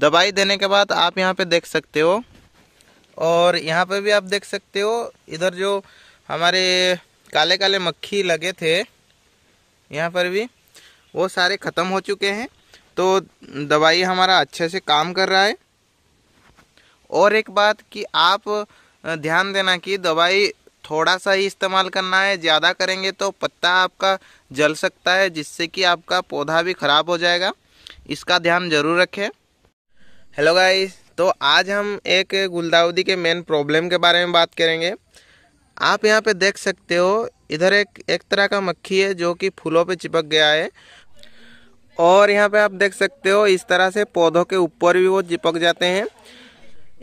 दवाई देने के बाद आप यहाँ पे देख सकते हो और यहाँ पे भी आप देख सकते हो इधर जो हमारे काले काले मक्खी लगे थे यहाँ पर भी वो सारे ख़त्म हो चुके हैं तो दवाई हमारा अच्छे से काम कर रहा है और एक बात कि आप ध्यान देना कि दवाई थोड़ा सा ही इस्तेमाल करना है ज़्यादा करेंगे तो पत्ता आपका जल सकता है जिससे कि आपका पौधा भी ख़राब हो जाएगा इसका ध्यान ज़रूर रखें हेलो गाइस तो आज हम एक गुलदाउदी के मेन प्रॉब्लम के बारे में बात करेंगे आप यहाँ पे देख सकते हो इधर एक एक तरह का मक्खी है जो कि फूलों पे चिपक गया है और यहाँ पे आप देख सकते हो इस तरह से पौधों के ऊपर भी वो चिपक जाते हैं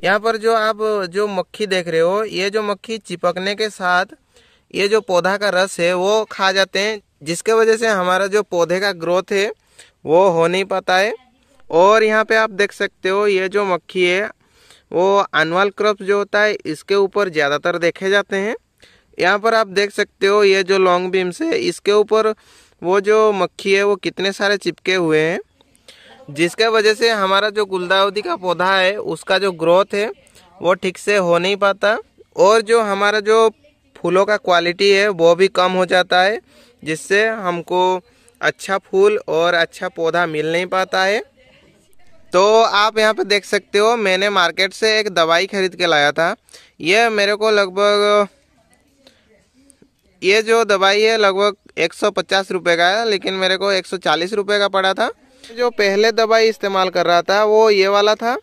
यहाँ पर जो आप जो मक्खी देख रहे हो ये जो मक्खी चिपकने के साथ ये जो पौधा का रस है वो खा जाते हैं जिसके वजह से हमारा जो पौधे का ग्रोथ है वो हो नहीं पाता है और यहाँ पे आप देख सकते हो ये जो मक्खी है वो एनुअल क्रॉप जो होता है इसके ऊपर ज़्यादातर देखे जाते हैं यहाँ पर आप देख सकते हो ये जो लॉन्ग बीम से इसके ऊपर वो जो मक्खी है वो कितने सारे चिपके हुए हैं जिसके वजह से हमारा जो गुलदावदी का पौधा है उसका जो ग्रोथ है वो ठीक से हो नहीं पाता और जो हमारा जो फूलों का क्वालिटी है वो भी कम हो जाता है जिससे हमको अच्छा फूल और अच्छा पौधा मिल नहीं पाता है तो आप यहाँ पे देख सकते हो मैंने मार्केट से एक दवाई ख़रीद के लाया था यह मेरे को लगभग ये जो दवाई है लगभग एक सौ पचास रुपये का है लेकिन मेरे को एक सौ चालीस रुपये का पड़ा था जो पहले दवाई इस्तेमाल कर रहा था वो ये वाला था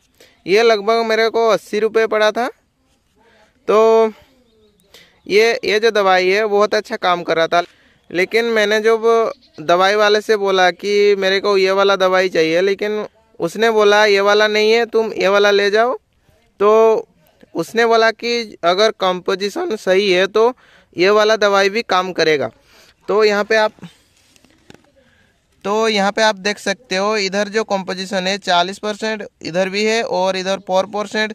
ये लगभग मेरे को अस्सी रुपये पड़ा था तो ये ये जो दवाई है बहुत अच्छा काम कर रहा था लेकिन मैंने जब दवाई वाले से बोला कि मेरे को ये वाला दवाई चाहिए लेकिन उसने बोला ये वाला नहीं है तुम ये वाला ले जाओ तो उसने बोला कि अगर कंपोजिशन सही है तो ये वाला दवाई भी काम करेगा तो यहाँ पे आप तो यहाँ पे आप देख सकते हो इधर जो कंपोजिशन है चालीस परसेंट इधर भी है और इधर फोर परसेंट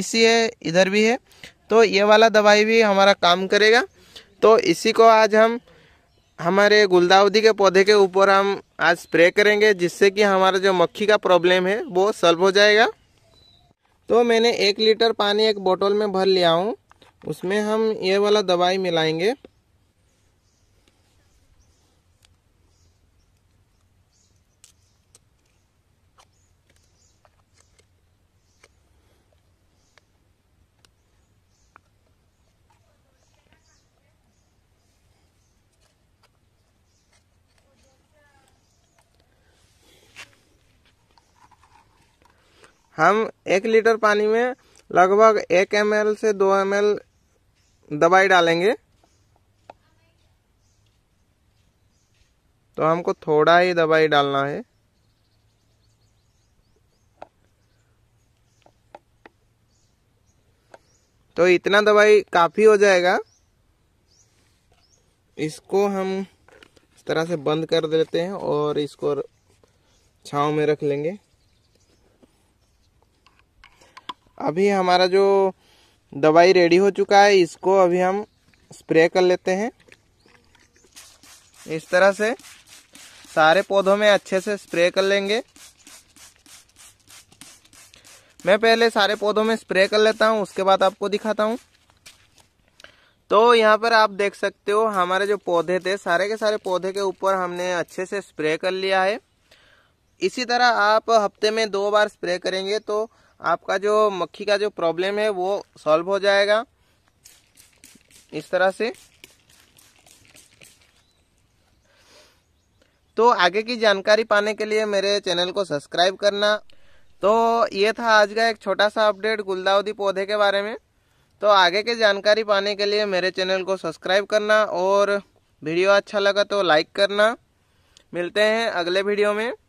इसी है इधर भी है तो ये वाला दवाई भी हमारा काम करेगा तो इसी को आज हम हमारे गुलदाउदी के पौधे के ऊपर हम आज स्प्रे करेंगे जिससे कि हमारा जो मक्खी का प्रॉब्लम है वो सॉल्व हो जाएगा तो मैंने एक लीटर पानी एक बोतल में भर लिया हूँ उसमें हम ये वाला दवाई मिलाएंगे हम एक लीटर पानी में लगभग एक एम से दो एम दवाई डालेंगे तो हमको थोड़ा ही दवाई डालना है तो इतना दवाई काफ़ी हो जाएगा इसको हम इस तरह से बंद कर देते हैं और इसको छाव में रख लेंगे अभी हमारा जो दवाई रेडी हो चुका है इसको अभी हम स्प्रे कर लेते हैं इस तरह से सारे पौधों में अच्छे से स्प्रे कर लेंगे मैं पहले सारे पौधों में स्प्रे कर लेता हूँ उसके बाद आपको दिखाता हूँ तो यहाँ पर आप देख सकते हो हमारे जो पौधे थे सारे के सारे पौधे के ऊपर हमने अच्छे से स्प्रे कर लिया है इसी तरह आप हफ्ते में दो बार स्प्रे करेंगे तो आपका जो मक्खी का जो प्रॉब्लम है वो सॉल्व हो जाएगा इस तरह से तो आगे की जानकारी पाने के लिए मेरे चैनल को सब्सक्राइब करना तो ये था आज का एक छोटा सा अपडेट गुलदाउदी पौधे के बारे में तो आगे की जानकारी पाने के लिए मेरे चैनल को सब्सक्राइब करना और वीडियो अच्छा लगा तो लाइक करना मिलते हैं अगले वीडियो में